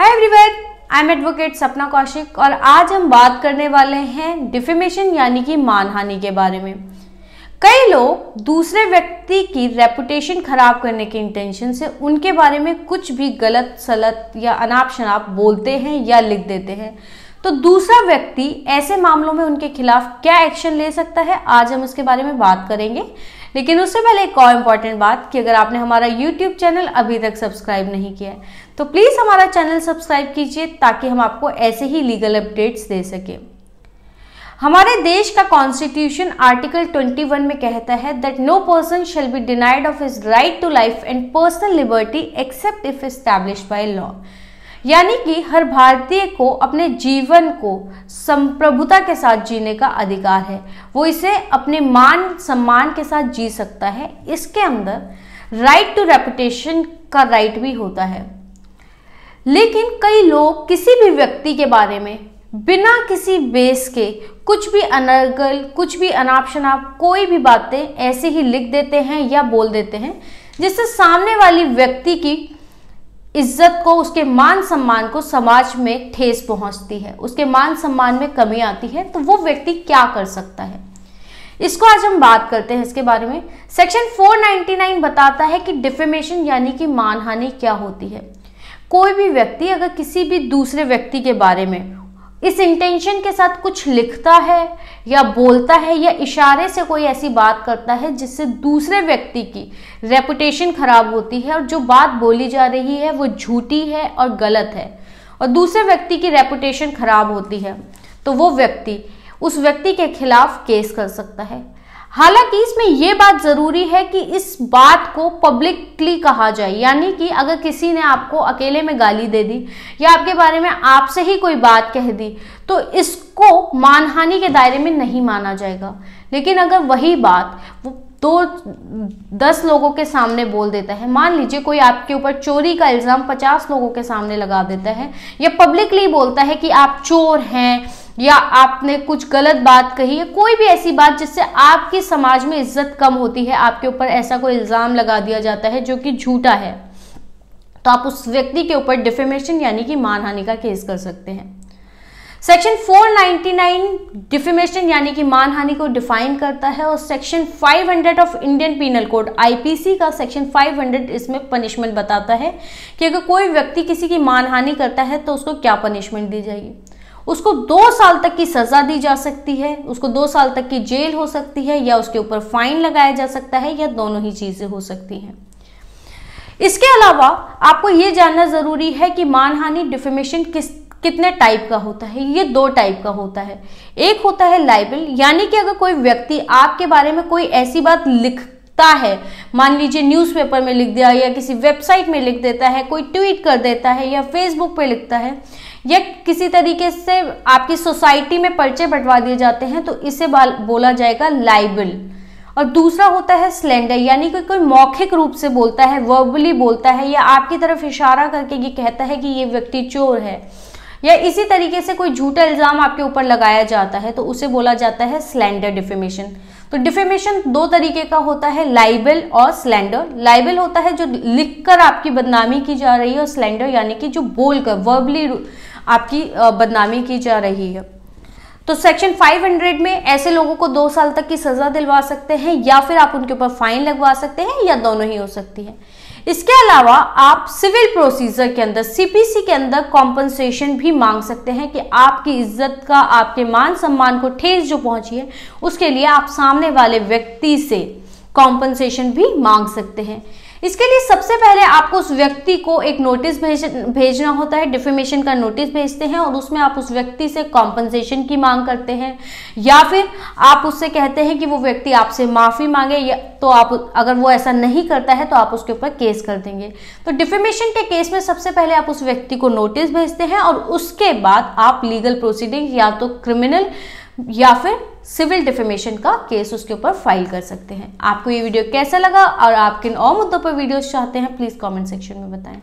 hi everyone I am advocate Sapna Kaushik और आज हम बात करने वाले हैं डिफेमेशन यानी कि मानहानि के बारे में कई लोग दूसरे व्यक्ति की रेपुटेशन खराब करने के इंटेंशन से उनके बारे में कुछ भी गलत सलत या अनाप शनाप बोलते हैं या लिख देते हैं तो दूसरा व्यक्ति ऐसे मामलों में उनके खिलाफ क्या एक्शन ले सकता है आज हम उसके बारे में बात करेंगे लेकिन उससे पहले एक और इम्पॉर्टेंट बात कि अगर आपने हमारा यूट्यूब चैनल अभी तक सब्सक्राइब नहीं किया है तो प्लीज़ हमारा चैनल सब्सक्राइब कीजिए ताकि हम आपको ऐसे ही लीगल अपडेट्स दे सकें हमारे देश का कॉन्स्टिट्यूशन आर्टिकल 21 में कहता है that no person shall be denied of his right to life and personal liberty except if establish by law यानी कि हर भारतीय को अपने जीवन को संप्रभुता के साथ जीने का अधिकार है वो इसे अपने मान सम्मान के साथ जी सकता है इसके अंदर राइट टू रेपुटेशन का राइट भी होता है लेकिन कई लोग किसी भी व्यक्ति के बारे में बिना किसी बेस के कुछ भी अनर्गल कुछ भी अनाप शनाप कोई भी बातें ऐसे ही लिख देते हैं या बोल देते हैं जिससे सामने वाली व्यक्ति की इज्जत को उसके मान सम्मान को समाज में ठेस पहुंचती है उसके मान सम्मान में कमी आती है तो वो व्यक्ति क्या कर सकता है इसको आज हम बात करते हैं इसके बारे में सेक्शन 499 बताता है कि डिफेमेशन यानी कि मानहानि क्या होती है कोई भी व्यक्ति अगर किसी भी दूसरे व्यक्ति के बारे में इस इंटेंशन के साथ कुछ लिखता है या बोलता है या इशारे से कोई ऐसी बात करता है जिससे दूसरे व्यक्ति की रेपुटेशन खराब होती है और जो बात बोली जा रही है वो झूठी है और गलत है और दूसरे व्यक्ति की रेपुटेशन खराब होती है तो वो व्यक्ति उस व्यक्ति के खिलाफ केस कर सकता है हालांकि इसमें यह बात जरूरी है कि इस बात को पब्लिकली कहा जाए यानी कि अगर किसी ने आपको अकेले में गाली दे दी या आपके बारे में आपसे ही कोई बात कह दी तो इसको मानहानि के दायरे में नहीं माना जाएगा लेकिन अगर वही बात वो दो दस लोगों के सामने बोल देता है मान लीजिए कोई आपके ऊपर चोरी का इल्ज़ाम पचास लोगों के सामने लगा देता है या पब्लिकली बोलता है कि आप चोर हैं या आपने कुछ गलत बात कही है कोई भी ऐसी बात जिससे आपकी समाज में इज्जत कम होती है आपके ऊपर ऐसा कोई इल्ज़ाम लगा दिया जाता है जो कि झूठा है तो आप उस व्यक्ति के ऊपर डिफेमेशन यानी कि मानहानि का केस कर सकते हैं सेक्शन 499 डिफेमेशन यानी कि मानहानि को डिफाइन करता है और section 500 of Indian penal code IPC का सेक्शन 500 इसमें पनिशमेंट बताता है कि अगर कोई व्यक्ति किसी की मानहानि करता है तो उसको क्या पनिशमेंट दी जाएगी उसको दो साल तक की सजा दी जा सकती है उसको दो साल तक की जेल हो सकती है या उसके ऊपर फाइन लगाया जा सकता है या दोनों ही चीजें हो सकती हैं इसके अलावा आपको ये जानना जरूरी है कि मानहानि डिफेमेशन किस कितने टाइप का होता है ये दो टाइप का होता है एक होता है लाइबल यानी कि अगर कोई व्यक्ति आपके बारे में कोई ऐसी बात लिख लिखता है मान लीजिए न्यूज़पेपर में लिख दिया या किसी वेबसाइट में लिख देता है कोई ट्वीट कर देता है या फेसबुक पे लिखता है या किसी तरीके से आपकी सोसाइटी में पर्चे बंटवा दिए जाते हैं तो इसे बोला जाएगा लाइबल और दूसरा होता है स्लेंडर यानी कि कोई मौखिक रूप से बोलता है वर्बली बोलता है या आपकी तरफ इशारा करके ये कहता है कि ये व्यक्ति चोर है या इसी तरीके से कोई झूठा इल्ज़ाम आपके ऊपर लगाया जाता है तो उसे बोला जाता है स्लेंडर डिफेमेशन तो डिफेमेशन दो तरीके का होता है लाइबल और स्लैंडर लाइबल होता है जो लिखकर आपकी बदनामी की जा रही है और स्लैंडर यानी कि जो बोलकर वर्बली आपकी बदनामी की जा रही है तो सेक्शन 500 में ऐसे लोगों को दो साल तक की सजा दिलवा सकते हैं या फिर आप उनके ऊपर फाइन लगवा सकते हैं या दोनों ही हो सकती है इसके अलावा आप सिविल प्रोसीजर के अंदर सीपीसी के अंदर कॉम्पनसेशन भी मांग सकते हैं कि आपकी इज्जत का आपके मान सम्मान को ठेस जो पहुंची है उसके लिए आप सामने वाले व्यक्ति से कॉम्पनसेशन भी मांग सकते हैं इसके लिए सबसे पहले आपको उस व्यक्ति को एक नोटिस भेज भेजना होता है डिफेमेशन का नोटिस भेजते हैं और उसमें आप उस व्यक्ति से कॉम्पनसेशन की मांग करते हैं या फिर आप उससे कहते हैं कि वो व्यक्ति आपसे माफ़ी मांगे या तो आप अगर वो ऐसा नहीं करता है तो आप उसके ऊपर केस कर देंगे तो डिफेमेशन के केस में सबसे पहले आप उस व्यक्ति को नोटिस भेजते हैं और उसके बाद आप लीगल प्रोसीडिंग या तो क्रिमिनल या फिर सिविल डिफेमेशन का केस उसके ऊपर फाइल कर सकते हैं आपको ये वीडियो कैसा लगा और आप किन और मुद्दों पर वीडियोस चाहते हैं प्लीज़ कमेंट सेक्शन में बताएं